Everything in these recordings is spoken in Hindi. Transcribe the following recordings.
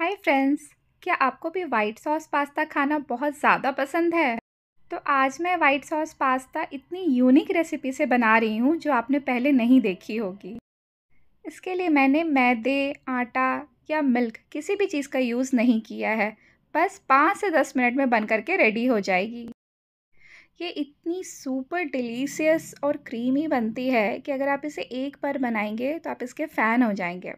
हाय फ्रेंड्स क्या आपको भी वाइट सॉस पास्ता खाना बहुत ज़्यादा पसंद है तो आज मैं वाइट सॉस पास्ता इतनी यूनिक रेसिपी से बना रही हूँ जो आपने पहले नहीं देखी होगी इसके लिए मैंने मैदे आटा या मिल्क किसी भी चीज़ का यूज़ नहीं किया है बस पाँच से दस मिनट में बन करके रेडी हो जाएगी ये इतनी सुपर डिलीशियस और क्रीमी बनती है कि अगर आप इसे एक बार बनाएंगे तो आप इसके फ़ैन हो जाएंगे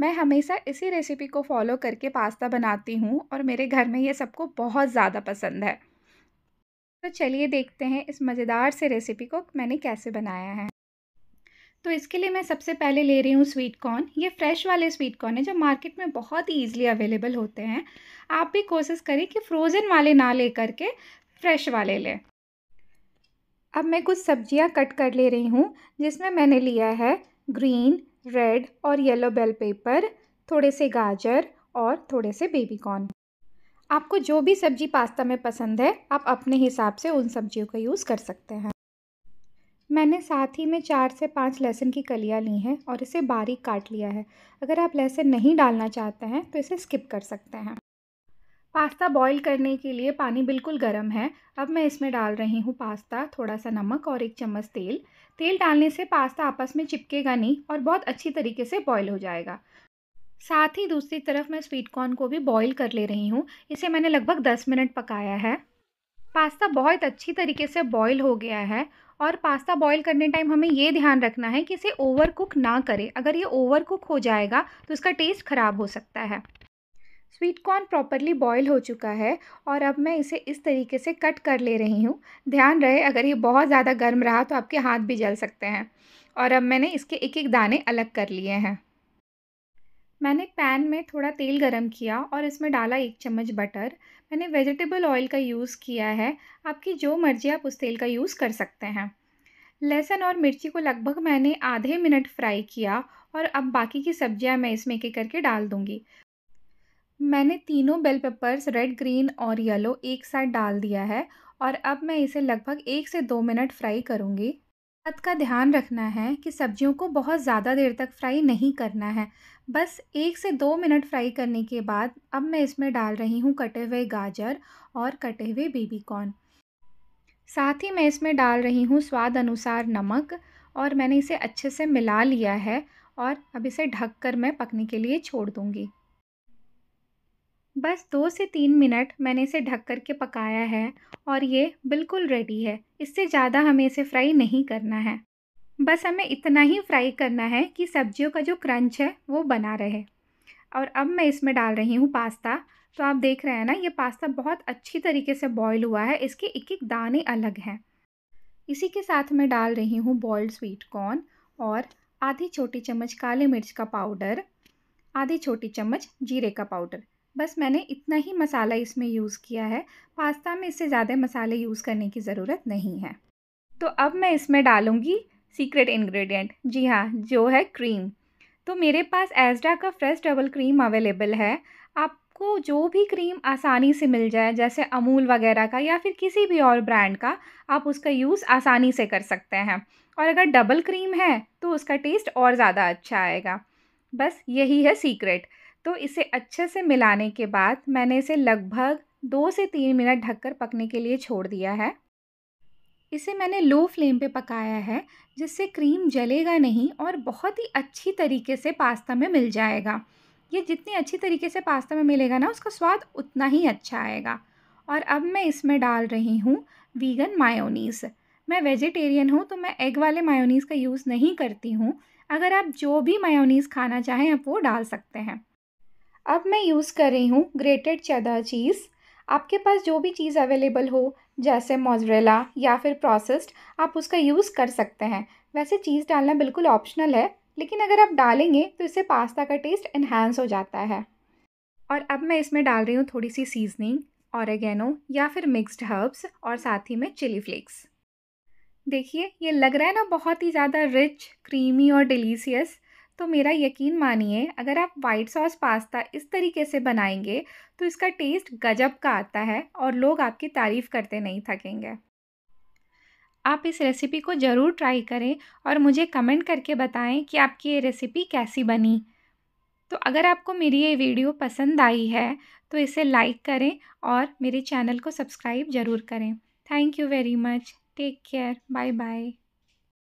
मैं हमेशा इसी रेसिपी को फॉलो करके पास्ता बनाती हूँ और मेरे घर में ये सबको बहुत ज़्यादा पसंद है तो चलिए देखते हैं इस मज़ेदार से रेसिपी को मैंने कैसे बनाया है तो इसके लिए मैं सबसे पहले ले रही हूँ स्वीट कॉर्न ये फ्रेश वाले स्वीट कॉर्न है जो मार्केट में बहुत ही ईजिली अवेलेबल होते हैं आप भी कोशिश करें कि फ्रोज़न वाले ना ले करके फ्रेश वाले लें अब मैं कुछ सब्जियाँ कट कर ले रही हूँ जिसमें मैंने लिया है ग्रीन रेड और येलो बेल पेपर थोड़े से गाजर और थोड़े से बेबी कॉर्न आपको जो भी सब्जी पास्ता में पसंद है आप अपने हिसाब से उन सब्जियों का यूज़ कर सकते हैं मैंने साथ ही में चार से पाँच लहसुन की कलियाँ ली हैं और इसे बारीक काट लिया है अगर आप लहसुन नहीं डालना चाहते हैं तो इसे स्किप कर सकते हैं पास्ता बॉईल करने के लिए पानी बिल्कुल गर्म है अब मैं इसमें डाल रही हूँ पास्ता थोड़ा सा नमक और एक चम्मच तेल तेल डालने से पास्ता आपस में चिपकेगा नहीं और बहुत अच्छी तरीके से बॉईल हो जाएगा साथ ही दूसरी तरफ मैं स्वीट कॉर्न को भी बॉईल कर ले रही हूँ इसे मैंने लगभग दस मिनट पकाया है पास्ता बहुत अच्छी तरीके से बॉईल हो गया है और पास्ता बॉईल करने टाइम हमें ये ध्यान रखना है कि इसे ओवर कुक ना करें अगर ये ओवर कुक हो जाएगा तो इसका टेस्ट ख़राब हो सकता है स्वीट कॉर्न प्रॉपरली बॉयल हो चुका है और अब मैं इसे इस तरीके से कट कर ले रही हूँ ध्यान रहे अगर ये बहुत ज़्यादा गर्म रहा तो आपके हाथ भी जल सकते हैं और अब मैंने इसके एक एक दाने अलग कर लिए हैं मैंने पैन में थोड़ा तेल गरम किया और इसमें डाला एक चम्मच बटर मैंने वेजिटेबल ऑयल का यूज़ किया है आपकी जो मर्ज़ी आप उस तेल का यूज़ कर सकते हैं लहसुन और मिर्ची को लगभग मैंने आधे मिनट फ्राई किया और अब बाकी की सब्जियां मैं इसमें एक एक करके डाल दूंगी मैंने तीनों बेल पेपर्स रेड ग्रीन और येलो एक साथ डाल दिया है और अब मैं इसे लगभग एक से दो मिनट फ्राई करूँगी हाथ का ध्यान रखना है कि सब्जियों को बहुत ज़्यादा देर तक फ्राई नहीं करना है बस एक से दो मिनट फ्राई करने के बाद अब मैं इसमें डाल रही हूँ कटे हुए गाजर और कटे हुए बेबी कॉर्न साथ ही मैं इसमें डाल रही हूँ स्वाद अनुसार नमक और मैंने इसे अच्छे से मिला लिया है और अब इसे ढककर मैं पकने के लिए छोड़ दूँगी बस दो से तीन मिनट मैंने इसे ढक कर के पकाया है और ये बिल्कुल रेडी है इससे ज़्यादा हमें इसे फ्राई नहीं करना है बस हमें इतना ही फ्राई करना है कि सब्जियों का जो क्रंच है वो बना रहे और अब मैं इसमें डाल रही हूँ पास्ता तो आप देख रहे हैं ना ये पास्ता बहुत अच्छी तरीके से बॉयल हुआ है इसके एक एक दाने अलग हैं इसी के साथ मैं डाल रही हूँ बॉयल्ड स्वीट कॉर्न और आधी छोटी चम्मच काले मिर्च का पाउडर आधी छोटी चम्मच जीरे का पाउडर बस मैंने इतना ही मसाला इसमें यूज़ किया है पास्ता में इससे ज़्यादा मसाले यूज़ करने की ज़रूरत नहीं है तो अब मैं इसमें डालूँगी सीक्रेट इन्ग्रीडियंट जी हाँ जो है क्रीम तो मेरे पास एजडा का फ्रेश डबल क्रीम अवेलेबल है आपको जो भी क्रीम आसानी से मिल जाए जैसे अमूल वगैरह का या फिर किसी भी और ब्रांड का आप उसका यूज़ आसानी से कर सकते हैं और अगर डबल क्रीम है तो उसका टेस्ट और ज़्यादा अच्छा आएगा बस यही है सीक्रेट तो इसे अच्छे से मिलाने के बाद मैंने इसे लगभग दो से तीन मिनट ढककर पकने के लिए छोड़ दिया है इसे मैंने लो फ्लेम पे पकाया है जिससे क्रीम जलेगा नहीं और बहुत ही अच्छी तरीके से पास्ता में मिल जाएगा ये जितनी अच्छी तरीके से पास्ता में मिलेगा ना उसका स्वाद उतना ही अच्छा आएगा और अब मैं इसमें डाल रही हूँ वीगन मायोनीस मैं वेजिटेरियन हूँ तो मैं एग वाले मायोनीस का यूज़ नहीं करती हूँ अगर आप जो भी मायोनीस खाना चाहें आप वो डाल सकते हैं अब मैं यूज़ कर रही हूँ ग्रेटेड चदा चीज़ आपके पास जो भी चीज़ अवेलेबल हो जैसे मोजरेला या फिर प्रोसेस्ड आप उसका यूज़ कर सकते हैं वैसे चीज़ डालना बिल्कुल ऑप्शनल है लेकिन अगर आप डालेंगे तो इससे पास्ता का टेस्ट इन्हांस हो जाता है और अब मैं इसमें डाल रही हूँ थोड़ी सी सीजनिंग औरगेनो या फिर मिक्सड हर्ब्स और साथ ही में चिली फ्लेक्स देखिए ये लग रहा है ना बहुत ही ज़्यादा रिच क्रीमी और डिलीसियस तो मेरा यकीन मानिए अगर आप वाइट सॉस पास्ता इस तरीके से बनाएंगे तो इसका टेस्ट गजब का आता है और लोग आपकी तारीफ़ करते नहीं थकेंगे आप इस रेसिपी को ज़रूर ट्राई करें और मुझे कमेंट करके बताएं कि आपकी ये रेसिपी कैसी बनी तो अगर आपको मेरी ये वीडियो पसंद आई है तो इसे लाइक करें और मेरे चैनल को सब्सक्राइब ज़रूर करें thank you very much take care bye bye